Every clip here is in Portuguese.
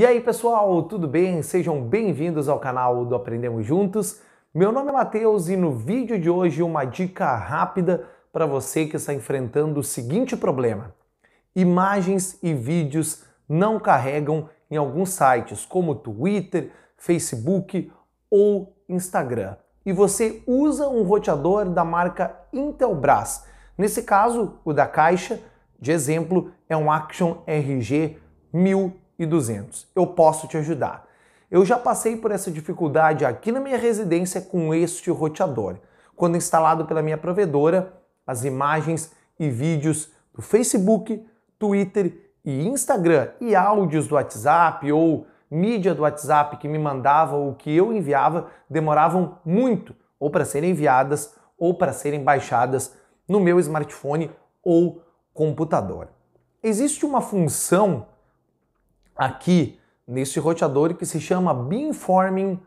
E aí pessoal, tudo bem? Sejam bem-vindos ao canal do Aprendemos Juntos. Meu nome é Matheus e no vídeo de hoje uma dica rápida para você que está enfrentando o seguinte problema: imagens e vídeos não carregam em alguns sites como Twitter, Facebook ou Instagram. E você usa um roteador da marca Intelbras. Nesse caso, o da Caixa, de exemplo, é um Action RG 1000 e 200. Eu posso te ajudar. Eu já passei por essa dificuldade aqui na minha residência com este roteador. Quando instalado pela minha provedora, as imagens e vídeos do Facebook, Twitter e Instagram e áudios do WhatsApp ou mídia do WhatsApp que me mandava ou que eu enviava demoravam muito ou para serem enviadas ou para serem baixadas no meu smartphone ou computador. Existe uma função aqui neste roteador que se chama Beamforming+.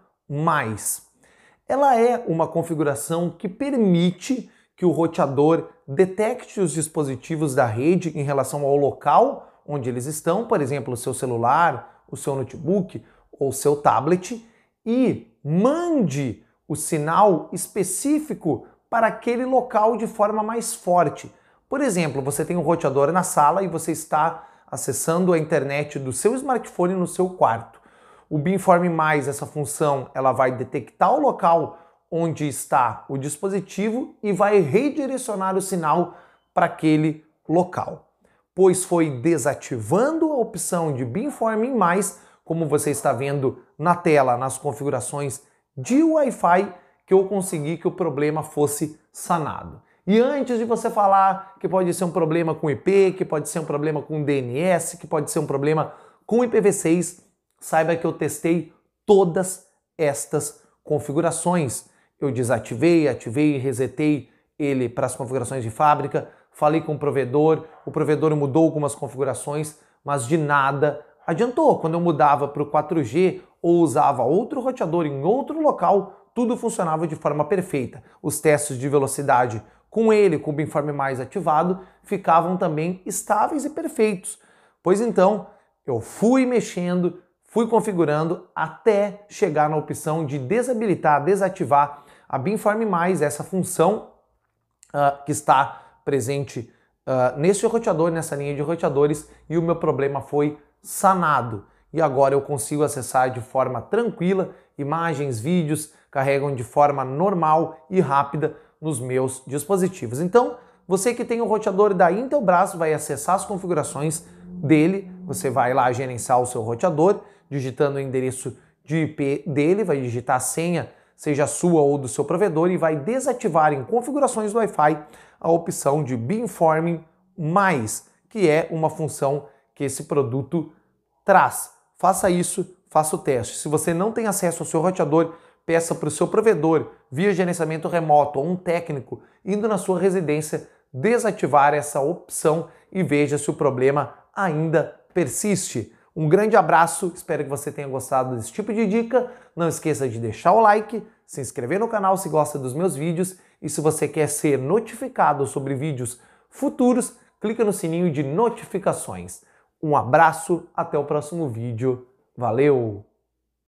Ela é uma configuração que permite que o roteador detecte os dispositivos da rede em relação ao local onde eles estão, por exemplo, o seu celular, o seu notebook ou o seu tablet, e mande o sinal específico para aquele local de forma mais forte. Por exemplo, você tem um roteador na sala e você está acessando a internet do seu smartphone no seu quarto. O Binform Mais, essa função, ela vai detectar o local onde está o dispositivo e vai redirecionar o sinal para aquele local. Pois foi desativando a opção de Beamform mais, como você está vendo na tela, nas configurações de Wi-Fi, que eu consegui que o problema fosse sanado. E antes de você falar que pode ser um problema com IP, que pode ser um problema com DNS, que pode ser um problema com IPv6, saiba que eu testei todas estas configurações. Eu desativei, ativei e resetei ele para as configurações de fábrica, falei com o provedor, o provedor mudou algumas configurações, mas de nada adiantou. Quando eu mudava para o 4G ou usava outro roteador em outro local, tudo funcionava de forma perfeita. Os testes de velocidade com ele, com o Binform Mais ativado, ficavam também estáveis e perfeitos. Pois então, eu fui mexendo, fui configurando até chegar na opção de desabilitar, desativar a Binform Mais, essa função uh, que está presente uh, roteador, nessa linha de roteadores, e o meu problema foi sanado. E agora eu consigo acessar de forma tranquila imagens, vídeos, carregam de forma normal e rápida nos meus dispositivos. Então, você que tem o roteador da Intelbras vai acessar as configurações dele, você vai lá gerenciar o seu roteador, digitando o endereço de IP dele, vai digitar a senha, seja sua ou do seu provedor, e vai desativar em configurações do Wi-Fi a opção de Beamforming+, que é uma função que esse produto traz. Faça isso, faça o teste. Se você não tem acesso ao seu roteador, peça para o seu provedor, via gerenciamento remoto ou um técnico indo na sua residência desativar essa opção e veja se o problema ainda persiste. Um grande abraço, espero que você tenha gostado desse tipo de dica. Não esqueça de deixar o like, se inscrever no canal se gosta dos meus vídeos e se você quer ser notificado sobre vídeos futuros, clica no sininho de notificações. Um abraço, até o próximo vídeo. Valeu!